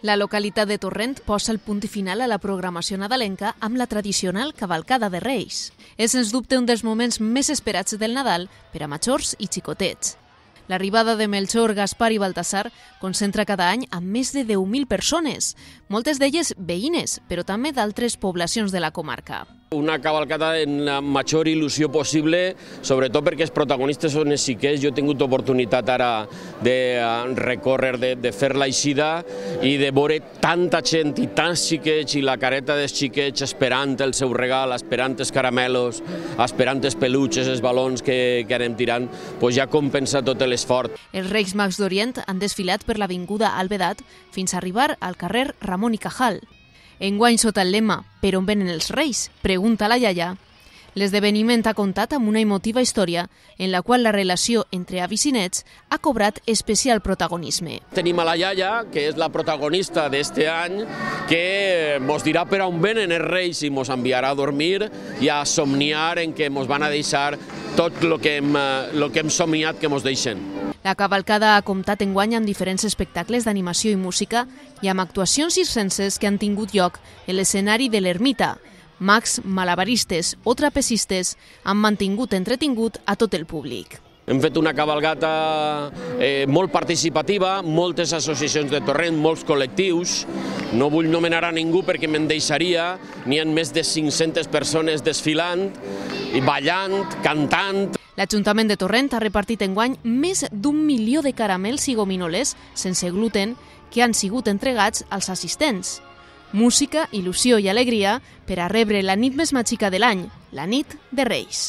La localitat de Torrent posa el punt final a la programació nadalenca amb la tradicional cavalcada de Reis. És, sens dubte, un dels moments més esperats del Nadal per a majors i xicotets. L'arribada de Melchor, Gaspar i Baltasar concentra cada any a més de 10.000 persones, moltes d'elles veïnes, però també d'altres poblacions de la comarca. Una cavalcada en la major il·lusió possible, sobretot perquè els protagonistes són els xiquets. Jo he tingut oportunitat ara de eh, recórrer, de, de fer l'aixida i de veure tanta gent i tants xiquets i la careta dels xiquets esperant el seu regal, esperant els caramelos, esperant els peluches, els balons que, que anem tirant, pues ja compensa tot l'esforç. Els Reis Mags d'Orient han desfilat per l'Avinguda Albedat fins a arribar al carrer Ramon Ramon i Cajal. Enguany sota el lema Per on venen els reis? Pregunta la iaia. L'esdeveniment ha comptat amb una emotiva història en la qual la relació entre avis i nets ha cobrat especial protagonisme. Tenim a la iaia, que és la protagonista d'este any, que mos dirà per on venen els reis i mos enviarà a dormir i a somniar en que mos van a deixar tot el que, lo que hem eh, somiat que mos deixen. La cavalcada ha comptat enguany amb diferents espectacles d'animació i música i amb actuacions circenses que han tingut lloc en l'escenari de l'ermita. Max, malabaristes o trapecistes han mantingut entretingut a tot el públic. Hem fet una cabalgata eh, molt participativa, moltes associacions de torrent, molts col·lectius. No vull nomenar a ningú perquè me'n deixaria. N'hi ha més de 500 persones desfilant, i ballant, cantant, L'Ajuntament de Torrent ha repartit enguany més d'un milió de caramels i gominoles sense gluten que han sigut entregats als assistents. Música, il·lusió i alegria per a rebre la nit més màgica de l'any, la nit de Reis.